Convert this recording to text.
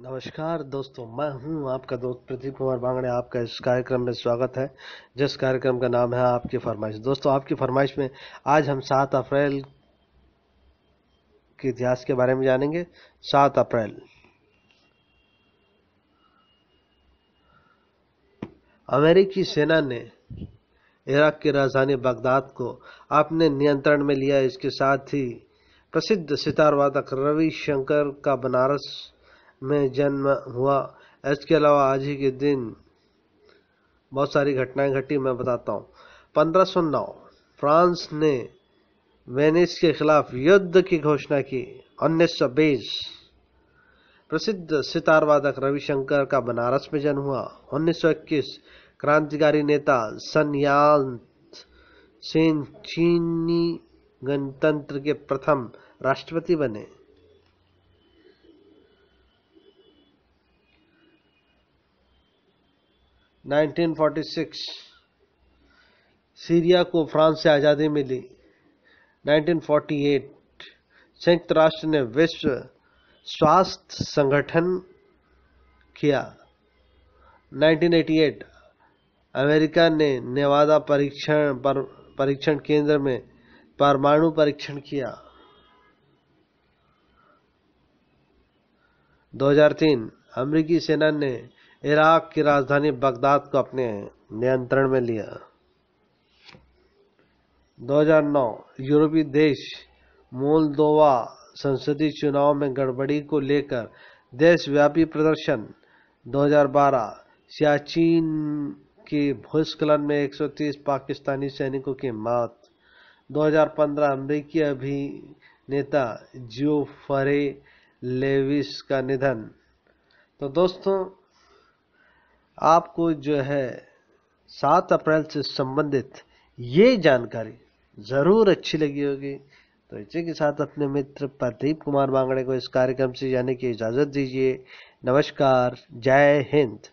नमस्कार दोस्तों मैं हूं आपका दोस्त प्रदीप कुमार बांगड़े आपका इस कार्यक्रम में स्वागत है जिस कार्यक्रम का नाम है आपकी फरमाइश दोस्तों आपकी फरमाइश में आज हम सात अप्रैल के इतिहास के बारे में जानेंगे सात अप्रैल अमेरिकी सेना ने इराक की राजधानी बगदाद को अपने नियंत्रण में लिया इसके साथ ही प्रसिद्ध सितारवादक रविशंकर का बनारस में जन्म हुआ इसके अलावा आज ही के दिन बहुत सारी घटनाएं घटी मैं बताता हूँ पंद्रह सौ नौ फ्रांस ने वेनिस के खिलाफ युद्ध की घोषणा की उन्नीस सौ बीस प्रसिद्ध सितार वादक रविशंकर का बनारस में जन्म हुआ 1921 क्रांतिकारी नेता सनयांत सेन चीनी गणतंत्र के प्रथम राष्ट्रपति बने 1946 सीरिया को फ्रांस से आज़ादी मिली 1948 संयुक्त राष्ट्र ने विश्व स्वास्थ्य संगठन किया 1988 अमेरिका ने नेवादा परीक्षण पर, परीक्षण केंद्र में परमाणु परीक्षण किया 2003 अमेरिकी सेना ने इराक की राजधानी बगदाद को अपने नियंत्रण में लिया 2009 यूरोपीय देश मोलदोवा संसदीय चुनाव में गड़बड़ी को लेकर देशव्यापी प्रदर्शन 2012 सियाचिन के भूस्खलन में 130 पाकिस्तानी सैनिकों की मौत 2015 अमरीकी अभिनेता जियो फरे लेविस का निधन तो दोस्तों आपको जो है सात अप्रैल से संबंधित ये जानकारी ज़रूर अच्छी लगी होगी तो इसी के साथ अपने मित्र प्रदीप कुमार बांगड़े को इस कार्यक्रम से जाने की इजाज़त दीजिए नमस्कार जय हिंद